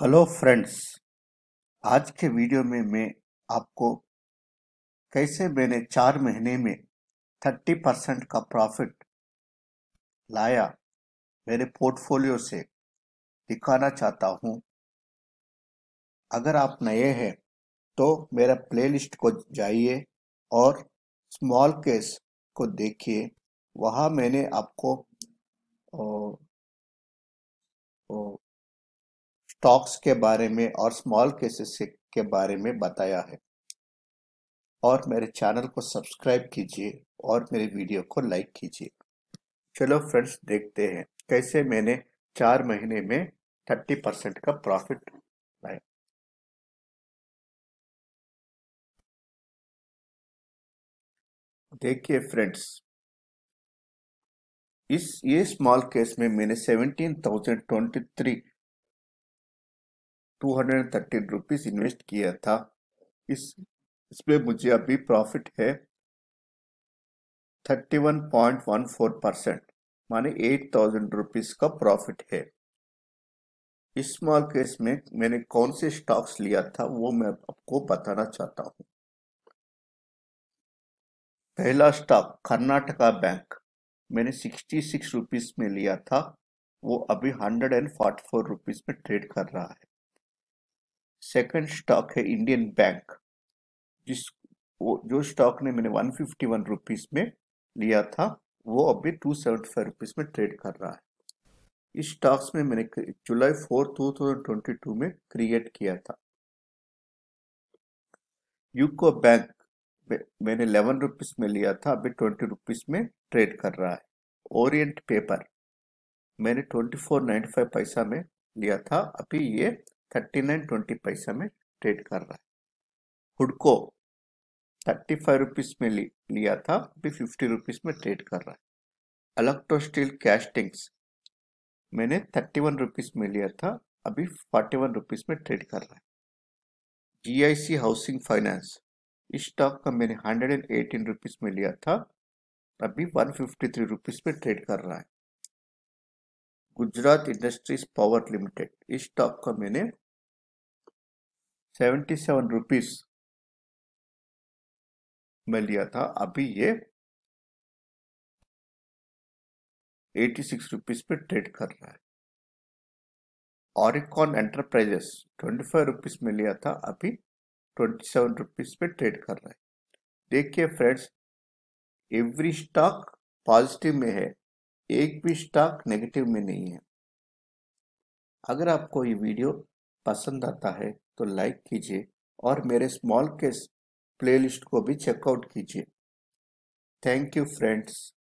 hello friends आज के video में मैं आपको कैसे मैंने चार महीने में थर्टी परसेंट का प्रॉफिट लाया मेरे पोर्टफोलियो से दिखाना चाहता हूँ अगर आप नए हैं तो मेरा प्लेलिस्ट को जाइए और स्मॉल केस को देखिए वहाँ मैंने आपको ओ, ओ, स्टॉक्स के बारे में और स्मॉल केसेस के बारे में बताया है और मेरे चैनल को सब्सक्राइब कीजिए और मेरे वीडियो को लाइक कीजिए चलो फ्रेंड्स देखते हैं कैसे मैंने चार महीने में थर्टी परसेंट का प्रॉफिट लाया देखिए फ्रेंड्स इस ये स्मॉल केस में मैंने seventeen thousand twenty three two hundred thirteen rupees invest किया था इस इसमें मुझे अभी प्रॉफिट है thirty one point one four percent माने एट थाउजेंड रुपीज़ का प्रॉफिट है इस स्मॉल केस में मैंने कौन से स्टॉक्स लिया था वो मैं आपको बताना चाहता हूँ पहला स्टॉक कर्नाटका बैंक मैंने सिक्सटी सिक्स रुपीज़ में लिया था वो अभी hundred and forty four rupees में ट्रेड कर रहा है सेकंड स्टॉक है इंडियन बैंक जिस वो जो स्टॉक ने मैंने वन फिफ्टी वन रुपीज में लिया था वो अभी टू सेवेंटी फाइव रुपीज में ट्रेड कर रहा है इस स्टॉक्स में मैंने July four two thousand twenty two में क्रिएट किया था यूको बैंक मैंने इलेवन रुपीज में लिया था अभी ट्वेंटी रुपीज में ट्रेड कर रहा है ओरिएंट पेपर मैंने ट्वेंटी फोर नाइन्टी फाइव पैसा में लिया था अभी ये थर्टी नाइन ट्वेंटी पैसा में ट्रेड कर रहा है हुडको थर्टी फाइव रुपीज में लिया था अभी फिफ्टी रुपीज में ट्रेड कर रहा है अलेक्ट्रो स्टील कैस्टिंग्स मैंने थर्टी वन रुपीज में लिया था अभी फोर्टी वन रुपीज में ट्रेड कर रहा है जीआईसी हाउसिंग फाइनेंस इस स्टॉक का मैंने हंड्रेड एंड एटीन रुपीज में लिया था अभी वन फिफ्टी थ्री रुपीज में ट्रेड कर रहा है गुजरात इंडस्ट्रीज पावर लिमिटेड इस स्टॉक का मैंने सेवेंटी सेवन रुपीज में लिया था अभी ये एटी सिक्स रुपीज पे ट्रेड कर रहा है Oricon enterprises twenty five rupees में लिया था अभी ट्वेंटी सेवन रुपीज पे ट्रेड कर रहा है देखिए फ्रेंड्स एवरी स्टॉक पॉजिटिव में है एक भी स्टॉक नेगेटिव में नहीं है अगर आपको ये वीडियो पसंद आता है तो लाइक कीजिए और मेरे स्मॉल केस प्लेलिस्ट को भी चेकआउट कीजिए थैंक यू फ्रेंड्स